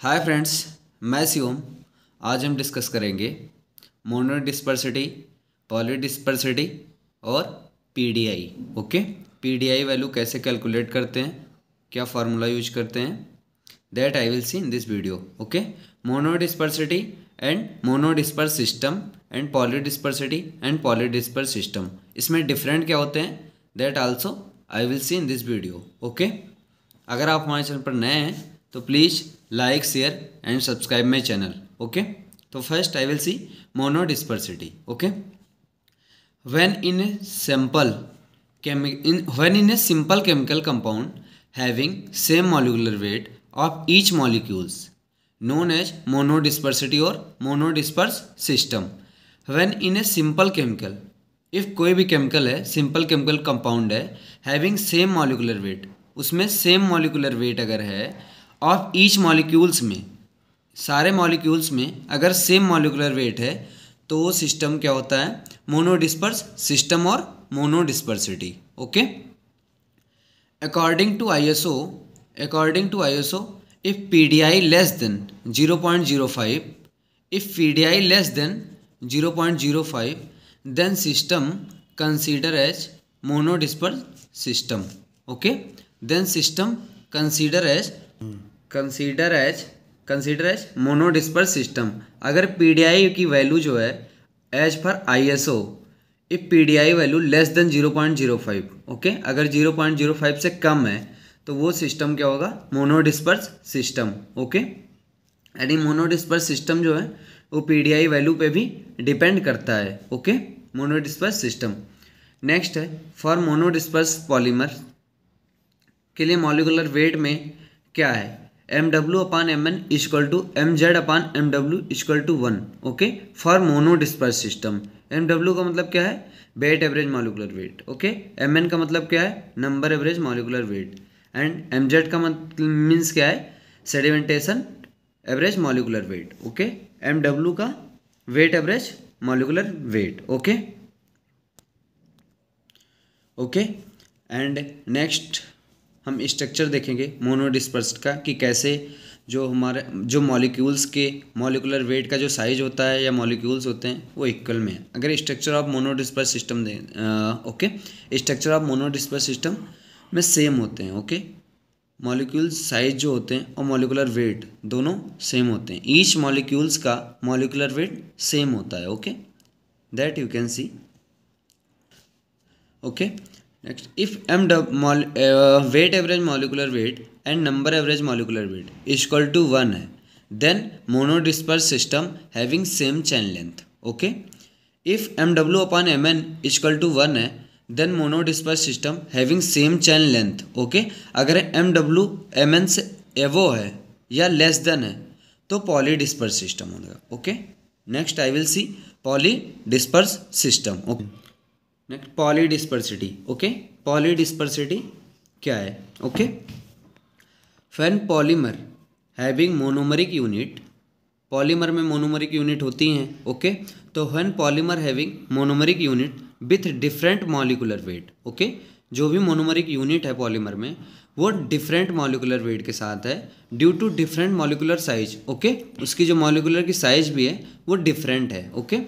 Hi friends मैं सीओम आज हम डिस्कस करेंगे मोनो डिस्पर्सिटी पॉली डिस्पर्सिटी और पीडीआई ओके पीडीआई वैल्यू कैसे कैलकुलेट करते हैं क्या फार्मूला यूज करते हैं that I will see in this video okay mono dispersity and mono disperse system and poly dispersity and poly disperse system इसमें different क्या होते हैं that also I will see in this video okay अगर आप हमारे channel पर नए हैं तो please like share and subscribe my channel okay तो first I will see mono डिस्पर्सिटी okay when in a simple when in a simple chemical compound having same molecular weight of each molecules known as mono dispersity और mono disperse system when in a simple chemical if कोई भी chemical है simple chemical compound है having same molecular weight उसमें same molecular weight अगर है of each molecules में सारे मॉलिक्यूल्स में अगर सेम मॉलिकुलर वेट है तो सिस्टम क्या होता है मोनोडिस्पर्स सिस्टम और monodispersity okay according to ISO according to ISO if PDI less than 0.05 if PDI less than 0.05 then system consider as monodisperse system okay then system consider as consider as consider as monodisperse system अगर P की value जो है as for I S O if P value less than zero point zero five okay अगर zero point zero five से कम है तो वो सिस्टम क्या होगा मोनोडिस्पर्स सिस्टम ओके यानी मोनोडिस्पर्स सिस्टम जो है वो पी वैल्यू पे भी डिपेंड करता है ओके मोनोडिस्पर्स सिस्टम नेक्स्ट है फॉर मोनोडिस्पर्स पॉलीमर के लिए मॉलिकुलर वेट में क्या है M W upon M N equal to M Z upon M W is equal to one okay for mono disperse system M W का मतलब क्या है weight average molecular weight okay M N का मतलब क्या है number average molecular weight and M Z का मतलब मीन्स क्या है sedimentation average molecular weight okay M W का weight average molecular weight okay okay and next हम स्ट्रक्चर देखेंगे मोनोडिस्पर्स का कि कैसे जो हमारे जो मॉलिक्यूल्स के मॉलिकुलर वेट का जो साइज होता है या मॉलिक्यूल्स होते हैं वो इक्वल में है अगर स्ट्रक्चर ऑफ मोनोडिस्पर्स सिस्टम दें okay structure of monodisperse system में सेम होते हैं ओके मॉलिक्यूल साइज जो होते हैं और मॉलिकुलर वेट दोनों सेम होते हैं ईच मॉलिक्यूल्स का मॉलिकुलर वेट सेम होता है okay that you can see okay next if M weight average molecular weight and number average molecular weight is equal to one है then monodisperse system having same chain length okay if M W upon M N is equal to one है then monodisperse system having same chain length okay अगर M W M N से above है या less than है तो poly disperse system होगा okay next I will see poly disperse system okay next polydispersity okay polydispersity क्या है okay when polymer having monomeric unit polymer में मोनोमरिक यूनिट होती हैं ओके तो one polymer having monomeric unit with different molecular weight okay जो भी मोनोमरिक unit है polymer में वो डिफरेंट मॉलिकुलर वेट के साथ है due to different molecular size okay उसकी जो मॉलिकुलर की साइज भी है वो डिफरेंट है okay okay?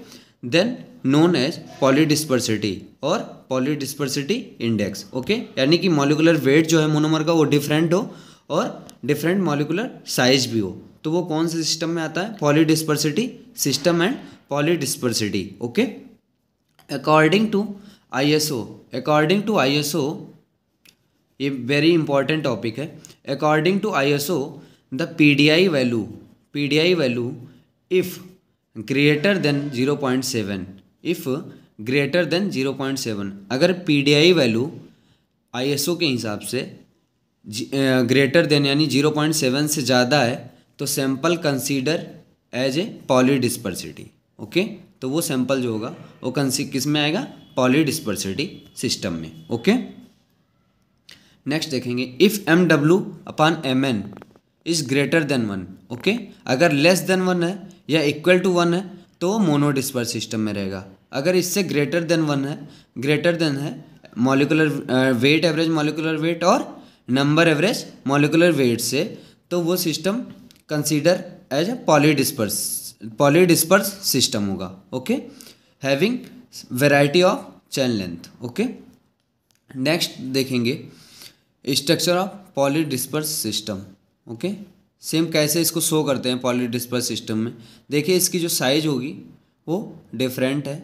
Then known as polydispersity और पॉलीडिस्पर्सिटी इंडेक्स ओके यानी कि मॉलिकुलर वेट जो है मोनोमर का वो डिफरेंट हो और डिफरेंट मॉलिकुलर साइज भी हो तो वो कौन से सिस्टम में आता है polydispersity system and polydispersity okay according to I S O according to I S O ये वेरी इंपॉर्टेंट टॉपिक है according to I S O the I value P D I value if greater than zero point seven if greater than zero point seven अगर P D I value I S O के हिसाब से greater than यानी zero point seven से ज़्यादा है तो sample consider as a poly dispersity okay तो वो सैंपल जो होगा वो कंसी किस में आएगा पॉली डिस्पर्सिटी सिस्टम में ओके नेक्स्ट देखेंगे if M W upon M N is greater than one okay अगर लेस देन वन है या इक्वल टू वन है तो मोनो मोनोडिस्पर्स सिस्टम में रहेगा अगर इससे ग्रेटर देन वन है ग्रेटर देन है molecular weight average molecular weight और नंबर एवरेज मॉलिकुलर वेट से तो वो system consider as a polydisperse polydisperse system होगा okay having variety of chain length okay next देखेंगे structure of polydisperse system okay same कैसे इसको show करते हैं पॉली डिस्पर्स सिस्टम में देखिए इसकी जो साइज होगी वो डिफरेंट है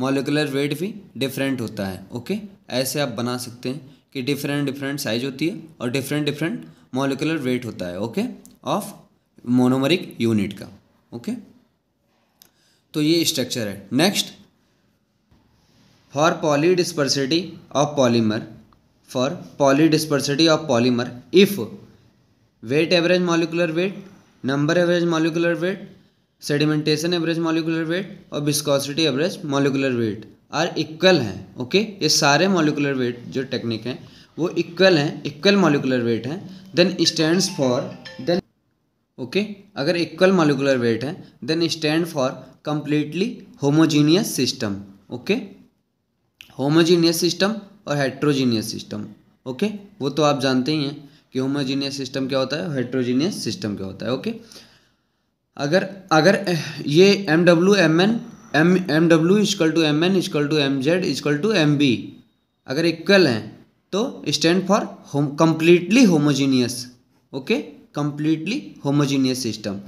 मॉलिकुलर वेट भी डिफरेंट होता है ओके ऐसे आप बना सकते हैं कि डिफरेंट डिफरेंट साइज होती है और डिफरेंट डिफरेंट मॉलिकुलर वेट होता है ओके ऑफ मोनोमरिक यूनिट का ओके तो ये स्ट्रक्चर है next for polydispersity of polymer for polydispersity of polymer if weight average molecular weight number average molecular weight sedimentation average molecular weight और viscosity average molecular weight are equal हैं okay ये सारे molecular weight जो technique हैं वो equal हैं equal molecular weight हैं then stands for then okay अगर इक्वल मॉलिकुलर वेट है then stand for completely homogeneous system okay homogeneous system और हेट्रोजीनियस सिस्टम ओके वो तो आप जानते ही हैं कि होमोजीनियस सिस्टम क्या होता है हेट्रोजीनियस सिस्टम क्या होता है ओके अगर अगर ये M W M N M M W equal to M N equal to M Z equal to M B अगर इक्वल हैं तो stand for home completely homogeneous okay completely homogeneous system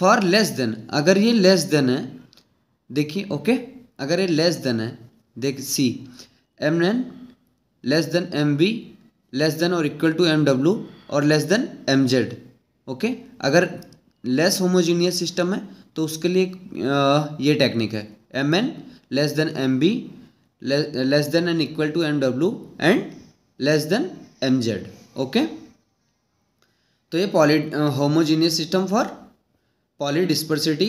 for less than अगर ये less than है देखिए okay अगर ये less than है देख सी M N less than M B less than और इक्वल टू एम डब्ल्यू और less than M Z okay अगर लेस होमोजीनियस सिस्टम है तो उसके लिए ये टेक्निक है M N less than M B less than and equal to M W and less than M Z okay तो ये poly homogeneous system for polydispersity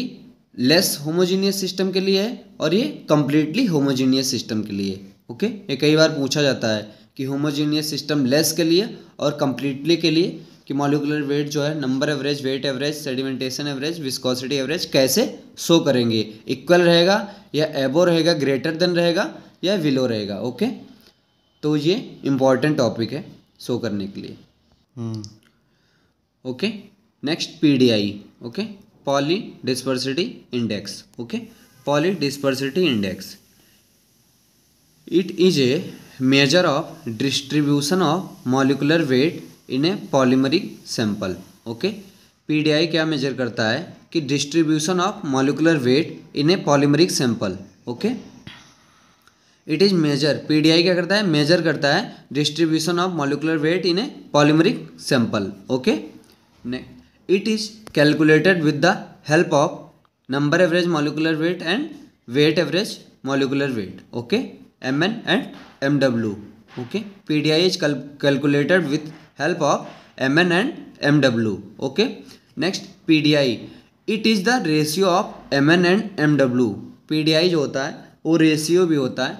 less homogeneous system के लिए है और ये कंप्लीटली होमोजीनियस सिस्टम के लिए okay okay? ये कई बार पूछा जाता है कि होमोजीनियस सिस्टम लेस के लिए और कम्प्लीटली के लिए कि मॉलिकुलर वेट जो है number average weight average sedimentation average viscosity average कैसे शो करेंगे इक्वल रहेगा या एबो रहेगा ग्रेटर देन रहेगा या विलो रहेगा ओके तो ये इम्पॉर्टेंट टॉपिक है शो करने के लिए okay next PDI okay polydispersity index okay polydispersity index it is a measure of distribution of molecular weight in a polymeric sample okay PDI क्या measure करता है कि distribution of molecular weight in a polymeric sample okay it is measure PDI क्या करता है measure करता है distribution of molecular weight in a polymeric sample okay it is calculated with the help of number average molecular weight and weight average molecular weight okay M N and M W okay P D I is calculated with help of M N and M W okay next P D I it is the ratio of M N and M W P D I जो होता है वो ratio भी होता है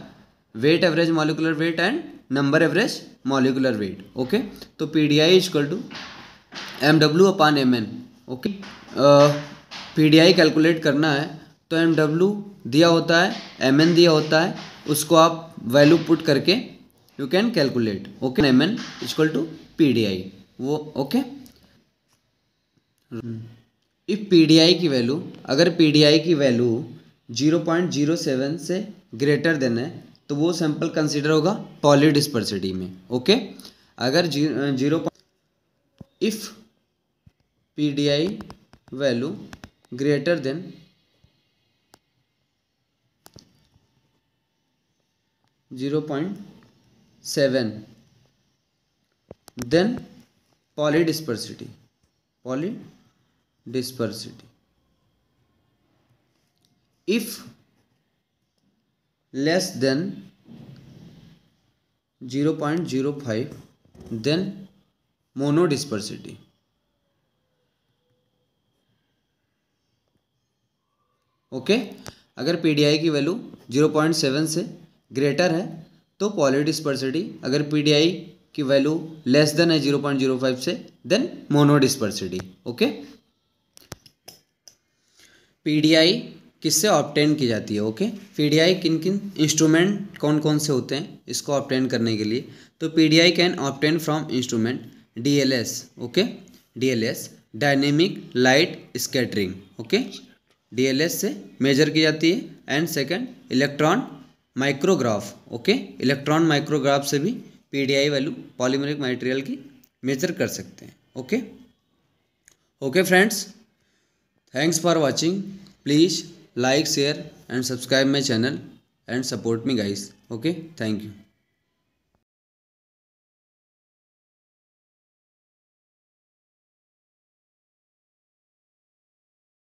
weight average molecular weight and number average molecular weight okay तो P D I is equal to M W upon M N okay P D I calculate करना है तो एम डब्ल्यू दिया होता है एम एन दिया होता है उसको आप वैल्यू पुट करके you can calculate okay M N equal to P D I वो okay if P D I की वैल्यू अगर पी डी आई की value zero point zero seven से ग्रेटर देन है तो वो सैंपल कंसिडर होगा डिस्पर्सिटी में ओके अगर zero if P D I value greater than zero point seven then polydispersity poly polydispersity if less than zero point zero five then mono डिस्पर्सिटी okay अगर PDI की value zero point seven से greater है तो polydispersity अगर PDI की value less than है zero point zero five से then monodispersity okay PDI किससे ऑप्टेन की जाती है ओके पीडीआई किन किन इंस्ट्रूमेंट कौन कौन से होते हैं इसको ऑप्टेन करने के लिए तो PDI can obtain from instrument DLS okay DLS dynamic light scattering okay DLS से मेजर की जाती है and second electron micrograph okay electron micrograph से भी पीडीआई वैल्यू पॉलीमरिक मटेरियल की मेजर कर सकते हैं okay okay friends thanks for watching please like share and subscribe my channel and support me guys okay thank you